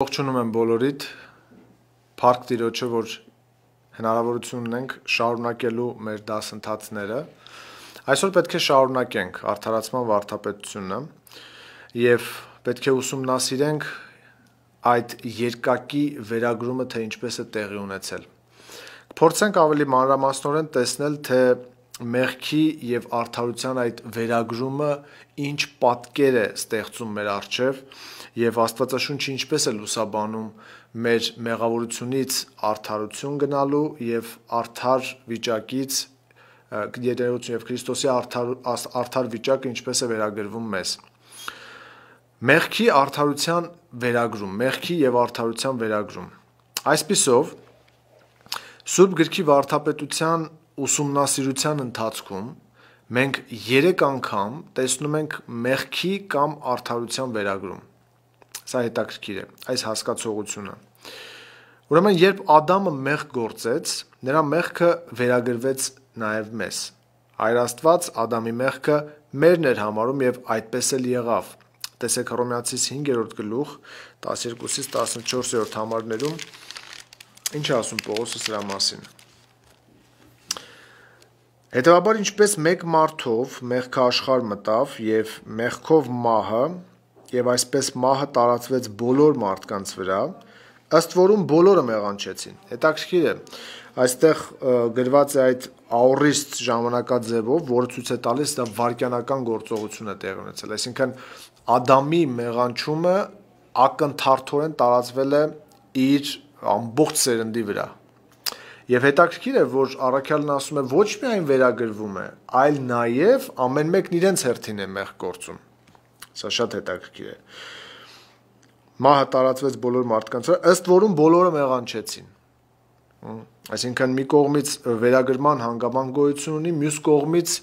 Ողջունում եմ բոլորիդ Փառք Տիրոջը, որ հնարավորություն ունենք շարունակելու մեր դասընթացները։ Այսօր պետք է շարունակենք արդարացման վարդապետությունը եւ պետք է ուսումնասիրենք այդ երկակի վերագրումը, թե ինչպես է տեղի ունեցել։ Փորձենք ավելի մանրամասնորեն տեսնել, թե մեղքի եւ արդարության այդ վերագրումը ինչ պատկեր է ստեղծում մեր արչեւ եւ Աստվածաշունչը ինչպես է լուսաբանում մեր մեղավորությունից արդարություն գնալու եւ արդար վիճակից գիտերություն եւ Քրիստոսի արդար արդար վիճակը ինչպես է վերագրվում մեզ։ Մեղքի արդարության վերագրում, մեղքի եւ արդարության վերագրում։ Այսպիսով Սուրբ գրքի վարդապետության ուսումնասիրության ընթացքում մենք 3 անգամ տեսնում ենք մեղքի կամ արդարության վերագրում։ Սա հետաքրքիր է, այս հասկացողությունը։ Ուրեմն, երբ Ադամը մեղք գործեց, նրա մեղքը վերագրվեց նաև մեզ։ Հայր Աստված Ադամի մեղքը մերն էր համարում եւ այդպես էլ եղավ։ Տեսեք Հռոմեացիս 5-րդ գլուխ 12-ից 14-րդ համարներում ինչ ասում Պողոսը սրա մասին։ Հետևաբար ինչպես մեկ մարդով մեղքը աշխարհ մտավ եւ մեղքով մահը եւ այսպես մահը տարածվեց բոլոր մարդկանց վրա, ըստ որում բոլորը մեղանչեցին։ Հետաքրքիր է, այստեղ գրված է այդ աուրիստ ժամանակաձևով, որը ցույց է տալիս դա վարքյանական գործողություն է տեղ ունեցել, այսինքն Ադամի մեղանչումը ակնթարթորեն տարածվել է իր ամբողջ սերնդի վրա, Եվ հետաքրքիր է, որ Արաքյալն ասում է ոչ միայն վերագրվում է, այլ նաև ամեն մեկն իրենց հերթին է մեղ գործում։ Սա շատ հետաքրքիր է։ Մահը տարածվեց բոլոր մարդկանց, ըստ որում բոլորը մեղանչեցին։ Այսինքն մի կողմից վերագրման հանգաման գոյություն ունի, մյուս կողմից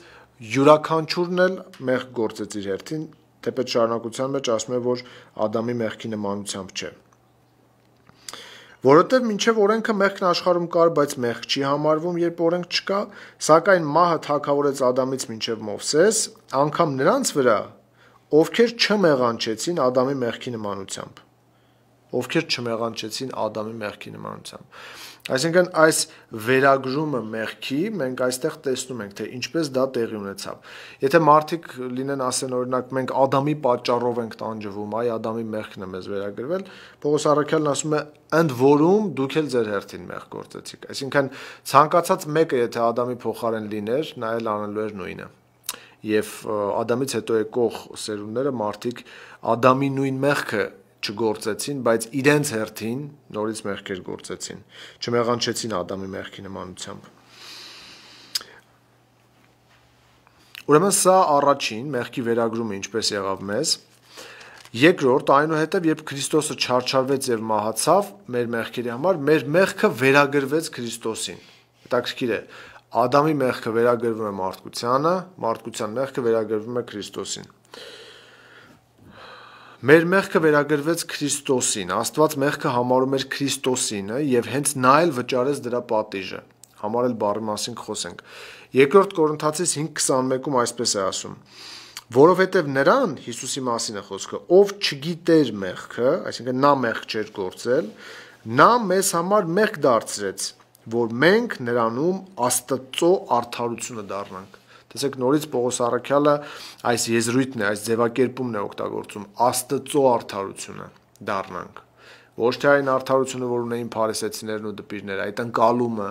յուրաքանչյուրն էլ մեղ գործեց իր հերթին, թեպետ շարունակության մեջ ասում է, որ Ադամի մեղքի նմանությամբ չէ։ Որովհետև մինչև օրենքը մեղքն աշխարհում կար, բայց մեղք չի համարվում, երբ օրենք չկա, սակայն մահը թակավորեց Ադամից մինչև Մովսես, անգամ նրանց վրա, ովքեր չմեղանչեցին Ադամի մեղքի նմանությամբ ովքեր չմեղանչեցին Ադամի մեղքի նմանությամբ։ Այսինքն այս վերագրումը մեղքի մենք այստեղ տեսնում ենք թե ինչպես դա տեղի ունեցավ։ Եթե մարդիկ լինեն ասեն օրինակ մենք Ադամի պատճառով ենք տանջվում, այ Ադամի մեղքն է մեզ վերագրվել, Պողոս Առաքյալն ասում է ընդ որում դուք էլ ձեր հերթին մեղ գործեցիք։ Այսինքն ցանկացած մեկը եթե Ադամի փոխարեն լիներ, նա էլ անելու էր նույնը։ Եվ Ադամից հետո եկող սերունդները մարդիկ Ադամի նույն մեղքը չգործեցին, բայց իրենց հերթին նորից մեղքեր գործեցին։ Չմեղանչեցին Ադամի մեղքի նմանությամբ։ Ուրեմն սա առաջին մեղքի վերագրումը ինչպես եղավ մեզ։ Երկրորդ, այնուհետև երբ Քրիստոսը չարչարվեց եւ մահացավ մեր մեղքերի համար, մեր մեղքը վերագրվեց Քրիստոսին։ Հետաքրքիր է, Ադամի մեղքը վերագրվում է մարդկությանը, մարդկության մեղքը վերագրվում է Քրիստոսին։ մեղ Մեր մեղքը վերագրվեց Քրիստոսին, Աստված մեղքը համարում էր Քրիստոսինը եւ հենց նա էլ վճարեց դրա պատիժը։ Համարել բառի մասին կխոսենք։ Երկրորդ Կորինթացիս 5:21-ում այսպես է ասում. Որովհետև նրան Հիսուսի մասին է խոսքը, ով չգիտեր մեղքը, այսինքն նա մեղք չէր գործել, նա մեզ համար մեղք դարձրեց, որ մենք նրանում Աստծո արդարությունը դառնանք։ Տեսեք նորից Պողոս Արաքյալը այս եզրույթն է, այս ձևակերպումն է օգտագործում՝ Աստծո արդարությունը դառնանք ոչ թե այն արդարությունը, որ ունեին փարիսեցիներն ու դպիրները, այդ ընկալումը,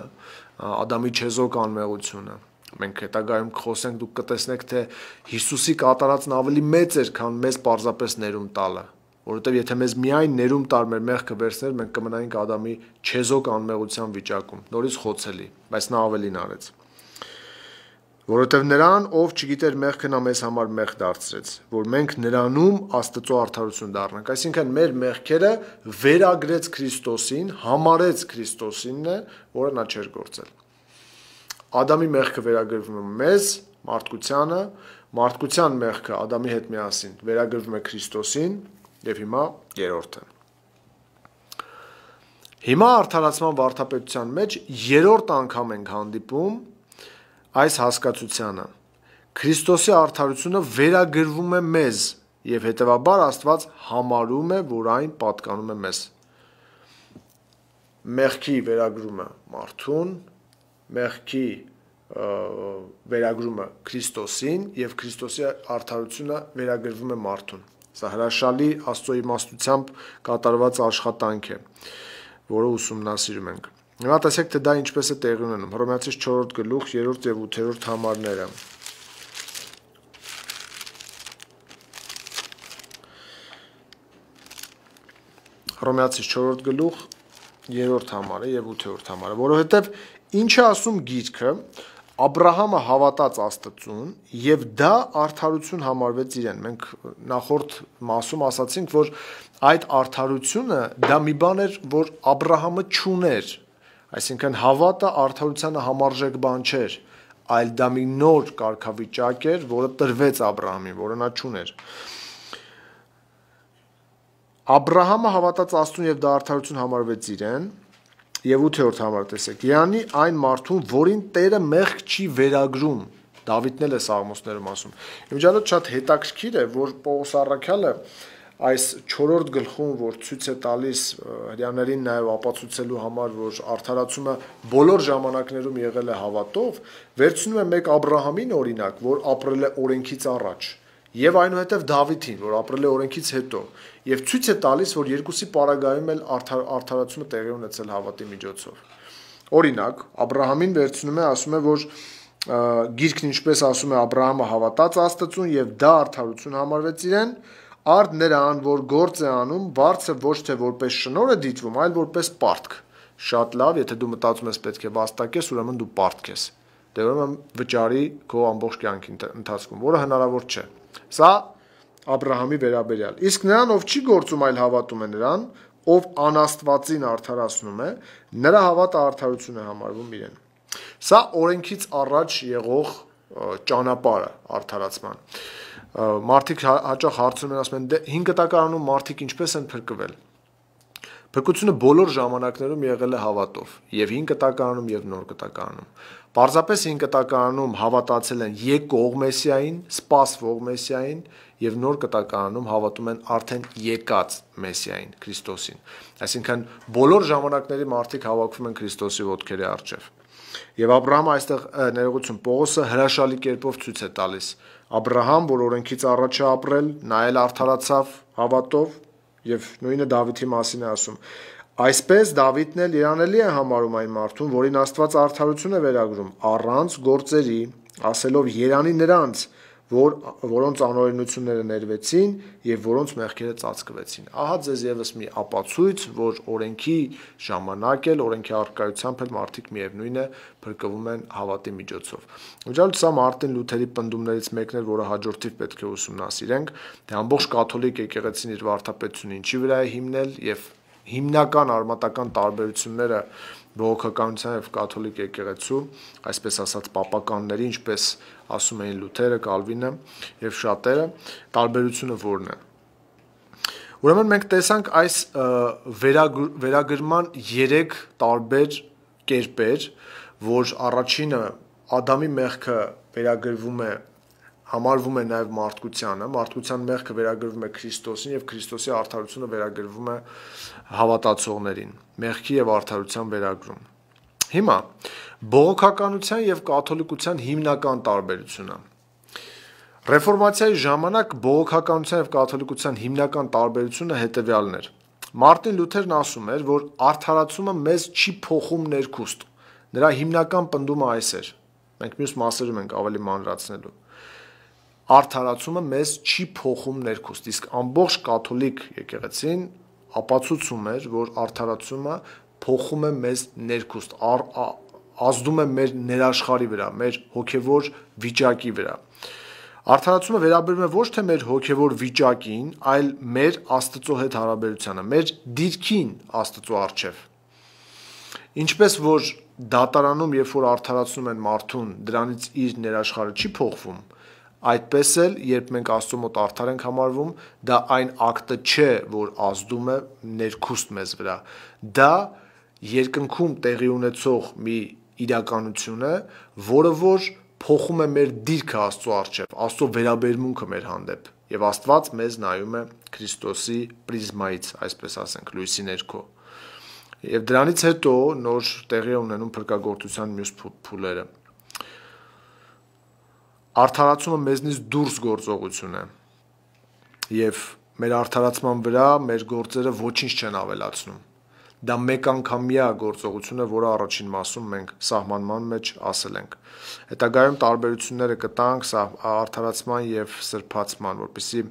Ադամի չեզոք անմեղությունը։ Մենք հետագայում խոսենք, դուք կտեսնեք, թե Հիսուսի կատարածն ավելի մեծ էր, քան մեզ պարզապես ներում տալը, որովհետև եթե մեզ միայն ներում տար մեր մեղքը վերցներ, մենք կմնայինք Ադամի չեզոք անմեղության վիճակում, նորից խոցելի, բայց նա ավելին արեց։ Որովհետև նրան, ով չգիտեր մեղքը, նա մեզ համար մեղ դարձրեց, որ մենք նրանում Աստծո արդարություն դառնանք։ Այսինքն մեր մեղքերը վերագրեց Քրիստոսին, համարեց Քրիստոսինն է, որը նա չէր գործել։ Ադամի մեղքը վերագրվում է մեզ, մարդկությանը, մարդկության մեղքը Ադամի հետ միասին վերագրվում է Քրիստոսին, եւ հիմա երրորդը։ Հիմա արդարացման վարդապետության մեջ երրորդ անգամ ենք հանդիպում այս հասկացությանը։ Քրիստոսի արդարությունը վերագրվում է մեզ եւ հետեւաբար Աստված համարում է, որ այն պատկանում է մեզ։ Մեղքի վերագրումը մարդուն, մեղքի վերագրումը Քրիստոսին եւ Քրիստոսի արդարությունը վերագրվում է մարդուն։ Սա հրաշալի Աստծո իմաստությամբ կատարված աշխատանք է, որը ուսումնասիրում ենք։ Հիմա տեսեք, թե դա ինչպես է տեղի ունենում։ Հռոմեացիս 4-րդ գլուխ 3-րդ եւ 8-րդ համարները։ Հռոմեացիս 4-րդ գլուխ 3-րդ համարը եւ 8-րդ համարը, որովհետեւ ինչ է ասում գիրքը, Աբ รา համը հավատաց Աստծուն եւ դա արդարություն համարվեց իրեն։ Մենք նախորդ մասում ասացինք, որ այդ արդարությունը դա մի բան էր, որ Աբ รา համը չուներ Այսինքն հավատը արդարությանը համարժեք բան չէր, այլ դա մի նոր կարգավիճակ էր, որը տրվեց Աբ รา համին, որը նա չուներ։ Աբ รา համը հավատաց Աստծուն եւ դա արդարություն համարվեց իրեն, Եվ 8-րդ համարը տեսեք. Իրանի այն մարդուն, որին Տերը մեղք չի վերագրում։ Դավիթն էլ է Սաղմոսներում ասում։ Իմիջիալը շատ հետաքրքիր է, որ Պողոս Առաքյալը այս 4-րդ գլխում, որ ցույց է տալիս հрьяաներին նաև ապացուցելու համար, որ արդարացումը բոլոր ժամանակներում եղել է հավատով, վերցնում է մեկ Աբ รา համին օրինակ, որ ապրել է օրենքից առաջ եւ այնուհետեւ Դավիթին, որ ապրել է օրենքից հետո, եւ ցույց է տալիս, որ երկուսի պարագայում էլ արդար, արդարացումը տեղի ունեցել հավատի միջոցով։ Օրինակ, Աբ รา համին վերցնում է, ասում է, որ գիրքն ինչպես ասում է Աբ รา համը հավատաց Աստծուն եւ դա արդարություն համարվեց իրեն, Արդ նրան, որ գործ է անում, վարձը ոչ թե որպես շնորհ է դիտվում, այլ որպես պարտք։ Շատ լավ, եթե դու մտածում ես պետք է վաստակես, ուրեմն դու պարտք ես։ Դե ուրեմն վճարի քո ամբողջ կյանքի ընթացքում, որը հնարավոր չէ։ Սա Աբ รา համի վերաբերյալ։ Իսկ նրան, ով չի գործում, այլ հավատում է նրան, ով անաստվածին արդարացնում է, նրա հավատը արդարություն է համարվում իրեն։ Սա օրենքից առաջ եղող ճանապարհը արդարացման մարդիկ հա- հաճախ հարցում են ասում են դե 5 տակարանում մարդիկ ինչպես են փրկվել Փրկությունը բոլոր ժամանակներում եղել է հավատով, եւ 5 կտակարանում եւ նոր կտակարանում։ Պարզապես 5 կտակարանում հավատացել են եկող մեսիային, սպասվող մեսիային եւ նոր կտակարանում հավատում են արդեն եկած մեսիային, Քրիստոսին։ Այսինքն բոլոր ժամանակների մարդիկ հավաքվում են Քրիստոսի ոտքերի առջև։ Եվ Աբրահամը այստեղ ներողություն Պողոսը հրաշալի կերպով ցույց է տալիս։ Աբրահամ, որ օրենքից առաջ է ապրել, նայել արդարացավ հավատով եւ նույնը Դավիթի մասին է ասում։ Այսպես Դավիթն էլ իրանելի է համարում այն մարդուն, որին Աստված արդարություն է վերագրում առանց գործերի, ասելով երանի նրանց, որ որոնց անօրենությունները ներվեցին եւ որոնց մեղքերը ծածկվեցին։ Ահա ձեզ եւս մի ապացույց, որ օրենքի ժամանակ էլ, օրենքի արկայությամբ էլ մարդիկ միևնույնը բրկվում են հավատի միջոցով։ Ուջալ սա Մարտին Լյութերի պնդումներից մեկն էր, որը հաջորդիվ պետք է ուսումնասիրենք, թե դե ամբողջ կաթոլիկ եկեղեցին իր վարդապետությունը ինչի վրա է հիմնել եւ հիմնական արմատական տարբերությունները բողոքականության եւ կաթոլիկ եկեղեցու, այսպես ասած պապականների, ինչպես ասում էին Լյութերը, Կալվինը եւ շատերը, տարբերությունը որն է։ Ուրեմն մենք տեսանք այս վերագր, վերագրման 3 տարբեր կերպեր, որ առաջինը Ադամի մեղքը վերագրվում է համարվում է նաև մարդկությանը, մարդկության մեղքը վերագրվում է Քրիստոսին եւ Քրիստոսի արդարությունը վերագրվում է հավատացողներին։ Մեղքի եւ արդարության վերագրում։ Հիմա բողոքականության եւ կաթոլիկության հիմնական տարբերությունը։ Ռեֆորմացիայի ժամանակ բողոքականության եւ կաթոլիկության հիմնական տարբերությունը հետեւյալն էր։ Մարտին Լյութերն ասում էր, որ արդարացումը մեզ չի փոխում ներքուստ։ Նրա հիմնական պնդումը այս էր։ Մենք մյուս մասերում ենք ավելի մանրացնելու արդարացումը մեզ չի փոխում ներքուստ, իսկ ամբողջ կաթոլիկ եկեղեցին ապացուցում էր, որ արդարացումը փոխում է մեզ ներքուստ, ար, ա, ազդում է մեր ներաշխարի վրա, մեր հոգևոր վիճակի վրա։ Արդարացումը վերաբերում է ոչ թե մեր հոգևոր վիճակին, այլ մեր Աստծո հետ հարաբերությանը, մեր դիրքին Աստծո առջև։ Ինչպես որ դատարանում, երբ որ արդարացնում են մարդուն, դրանից իր ներաշխարը չի փոխվում, Այդպես էլ, երբ մենք Աստծո մոտ արդար ենք համարվում, դա այն ակտը չէ, որ ազդում է ներքուստ մեզ վրա։ Դա երկնքում տեղի ունեցող մի իրականություն է, որը որ փոխում է մեր դիրքը Աստծո առջև, Աստծո վերաբերմունքը մեր հանդեպ։ Եվ Աստված մեզ նայում է Քրիստոսի պրիզմայից, այսպես ասենք, լույսի ներքո։ Եվ դրանից հետո նոր տեղի ունենում փրկagorցության մյուս փուլերը։ պու, արդարացումը մեզնից դուրս գործողություն է։ Եվ մեր արդարացման վրա մեր գործերը ոչինչ չեն ավելացնում։ Դա մեկ անգամյա գործողություն է, որը առաջին մասում մենք սահմանման մեջ ասել ենք։ Հետագայում տարբերությունները կտանք սա արդարացման եւ սրբացման, որպեսզի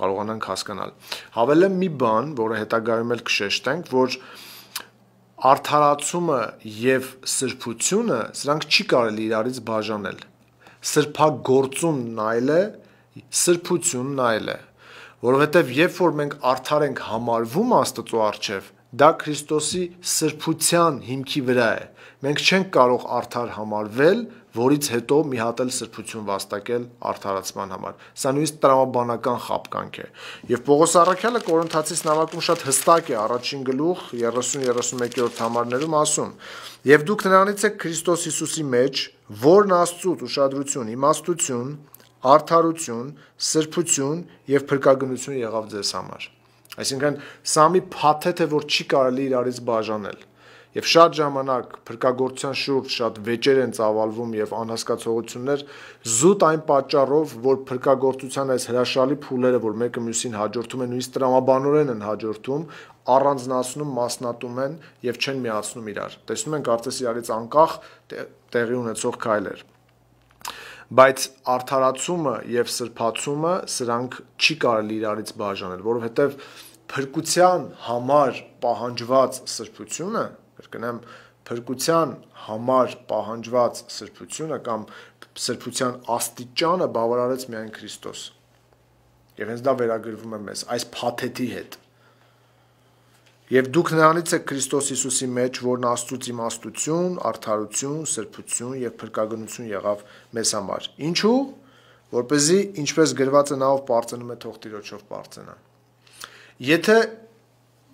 կարողանանք հասկանալ։ Հավելեմ մի բան, որը հետագայում էլ կշեշտենք, որ արդարացումը եւ սրբությունը սրանք չի կարելի իրարից բաժանել սրբագործումն այլ է, սրբությունն այլ է, որովհետև երբ որ մենք արդար ենք համարվում Աստծո առջև, դա Քրիստոսի սրբության հիմքի վրա է։ Մենք չենք կարող արդար համարվել, որից հետո մի հատ էլ սրբություն վաստակել արդարացման համար։ Սա նույնիսկ տրամաբանական խապկանք է։ Եվ Պողոս Առաքյալը Կորինթացիս նամակում շատ հստակ է առաջին գլուխ 30-31-րդ համարներում ասում. «Եվ դուք նրանից եք Քրիստոս Հիսուսի մեջ, որն Աստծուց ուշադրություն, իմաստություն, արդարություն, սրբություն եւ փրկագնություն եղավ ձեզ համար»։ Այսինքն, սա մի փաթեթ է, որ չի կարելի իրարից բաժանել եւ շատ ժամանակ փրկagorցության շուրջ շատ վեճեր են ծավալվում եւ անհասկացողություններ զուտ այն պատճառով, որ փրկagorցության այս հրաշալի փուլերը, որ մեկը մյուսին հաջորդում են, նույնիսկ տրամաբանորեն են հաջորդում, առանձնացնում, մասնատում են եւ չեն միացնում իրար։ Տեսնում են կարծես իրարից անկախ տեղի ունեցող քայլեր բայց արդարացումը եւ սրբացումը սրանք չի կարելի իրարից բաժանել, որովհետեւ փրկության համար պահանջված սրբությունը կրկնեմ, փրկության համար պահանջված սրբությունը կամ սրբության աստիճանը բավարարեց միայն Քրիստոս։ Եվ հենց դա վերագրվում է մեզ այս փաթեթի հետ։ Եվ դուք նրանից եք Քրիստոս Հիսուսի մեջ, որն Աստծուց իմաստություն, արդարություն, սրբություն եւ փրկագնություն եղավ մեզ համար։ Ինչու՞, որ เป զի ինչպես գրված է նաով པարծնում է թող տիրոջով པարծենա։ Եթե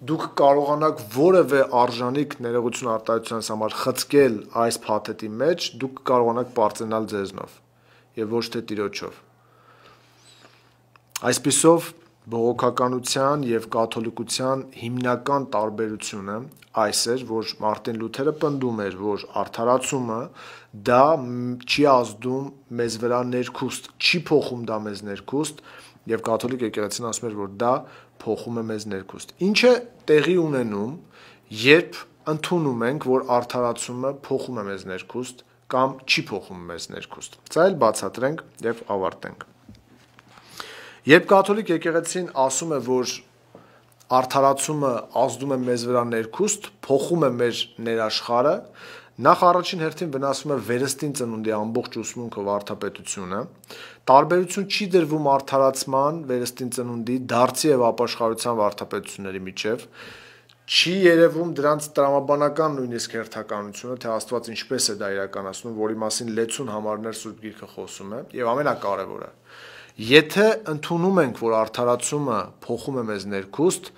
դուք կարողանաք որևէ արժանիք ներողություն արտահայտության համար խցկել այս փաթեթի մեջ, դուք կարողանաք բարձրանալ ձեզնով եւ ոչ թե տիրոջով։ Այսպիսով Բողոքականության եւ կաթոլիկության հիմնական տարբերությունը այս էր, որ Մարտին Լյութերը պնդում էր, որ արդարացումը դա չի ազդում մեզ վրա ներքուստ, չի փոխում դա մեզ ներքուստ, եւ կաթոլիկ եկեղեցին ասում էր, որ դա փոխում է մեզ ներքուստ։ Ինչը տեղի ունենում, երբ ընդունում ենք, որ արդարացումը փոխում է մեզ ներքուստ կամ չի փոխում մեզ ներքուստ։ Սա էլ բացատրենք եւ ավարտենք։ Երբ կաթոլիկ եկեղեցին ասում է, որ արդարացումը ազդում է մեզ վրա ներքուստ, փոխում է մեր ներաշխարը, նախ առաջին հերթին վնասվում է վերստին ծնունդի ամբողջ ուսմունքը վարդապետությունը, տարբերություն չի դրվում արդարացման, վերստին ծնունդի, դարձի եւ ապաշխարության վարդապետությունների միջև, չի երևում դրանց տրամաբանական նույնիսկ հերթականությունը, թե Աստված ինչպես է դա իրականացնում, որի մասին լեցուն համարներ Սուրբ Գիրքը խոսում է, եւ ամենակարևորը Եթե ընդունում ենք, որ արդարացումը փոխում է մեզ ներքուստ,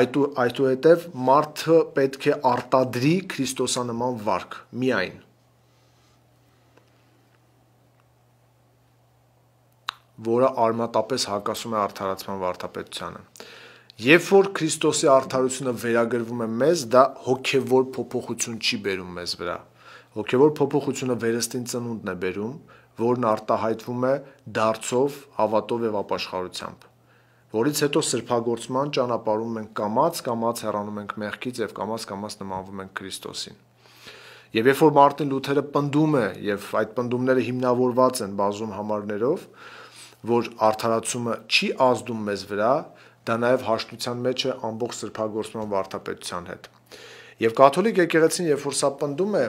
այդ այդուհետև մարդը պետք է արտադրի Քրիստոսանման վարք միայն։ որը արմատապես հակասում է արդարացման վարդապետությանը։ Երբ որ Քրիստոսի արդարությունը վերագրվում է մեզ, դա հոգևոր փոփոխություն չի բերում մեզ վրա։ Հոգևոր փոփոխությունը վերստին ծնունդն է բերում, որն արտահայտվում է դարձով, հավատով եւ ապաշխարությամբ, որից հետո սրբագործման ճանապարհում ենք կամած, կամած հեռանում ենք մեղքից եւ կամած կամած նմանվում ենք Քրիստոսին։ Եվ երբ որ Մարտին Լութերը պնդում է եւ այդ պնդումները հիմնավորված են բազում համարներով, որ արդարացումը չի ազդում մեզ վրա, դա նաև հաշտության մեջ է ամբողջ սրբագործման վարդապետության հետ։ Եվ կաթոլիկ եկեղեցին, երբ որ սա պնդում է,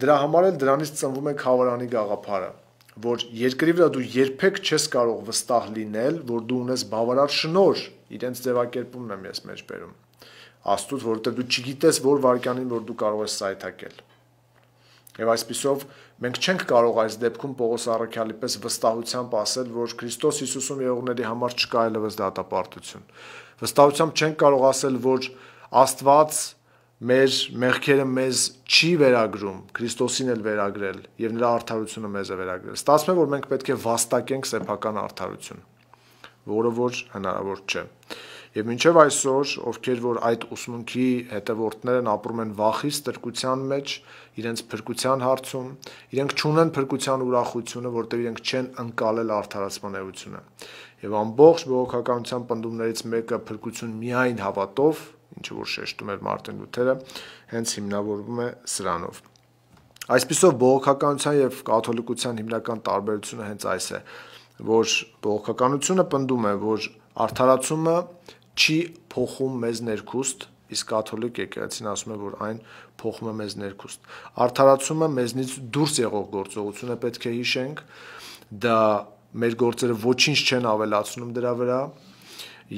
դրա համար էլ դրանից ծնվում է խավարանի գաղափարը, որ երկրի վրա դու երբեք չես կարող վստահ լինել, որ դու ունես բավարար շնոր, իրենց ձևակերպումն եմ ես մեջ բերում։ Աստուծո, որովհետև դու չգիտես որ վարկանին որ դու կարող ես սայթակել։ Եվ այսպիսով մենք չենք կարող այս դեպքում Պողոս Առաքյալի պես վստահությամբ ասել, որ Քրիստոս Հիսուսում եղողների համար չկա այլևս դատապարտություն։ Վստահությամբ չենք կարող ասել, որ Աստված մեր մեղքերը մեզ չի վերագրում, Քրիստոսին էլ վերագրել եւ նրա արդարությունը մեզ է վերագրել։ Ստացվում է, որ մենք պետք է վաստակենք սեփական արդարություն, որը որ հնարավոր չէ։ Եվ մինչև այսօր, ովքեր որ այդ ուսմունքի հետևորդներ են ապրում են վախից, տրկության մեջ, իրենց փրկության հարցում, իրենք չունեն փրկության ուրախությունը, որտեղ իրենք չեն ընկալել արդարացման էությունը։ Եվ ամբողջ բողոքականության պնդումներից մեկը փրկություն միայն հավատով ինչը որ շեշտում էր Մարտին Լութերը, հենց հիմնավորվում է սրանով։ Այսպիսով բողոքականության եւ կաթոլիկության հիմնական տարբերությունը հենց այս է, որ բողոքականությունը պնդում է, որ արդարացումը չի փոխում մեզ ներքուստ, իսկ կաթոլիկ եկեղեցին ասում է, որ այն փոխում է մեզ ներքուստ։ Արդարացումը մեզնից դուրս եղող գործողություն է, պետք է հիշենք, դա մեր գործերը ոչինչ չեն ավելացնում դրա վրա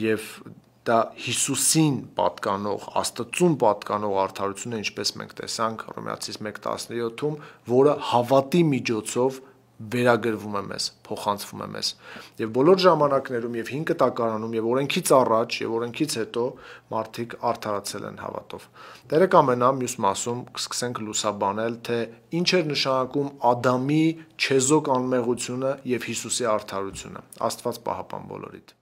եւ դա Հիսուսին պատկանող, Աստծուն պատկանող արդարությունը, ինչպես մենք տեսանք Հռոմեացիս 1:17-ում, որը հավատի միջոցով վերագրվում է մեզ, փոխանցվում է մեզ։ Եվ բոլոր ժամանակներում եւ 5 տակարանում եւ օրենքից առաջ եւ օրենքից հետո մարդիկ արդարացել են հավատով։ Տերը կամենա մյուս մասում կսկսենք լուսաբանել, թե ինչ էր նշանակում Ադամի չեզոք անմեղությունը եւ Հիսուսի արդարությունը։ Աստված պահապան բոլորիդ։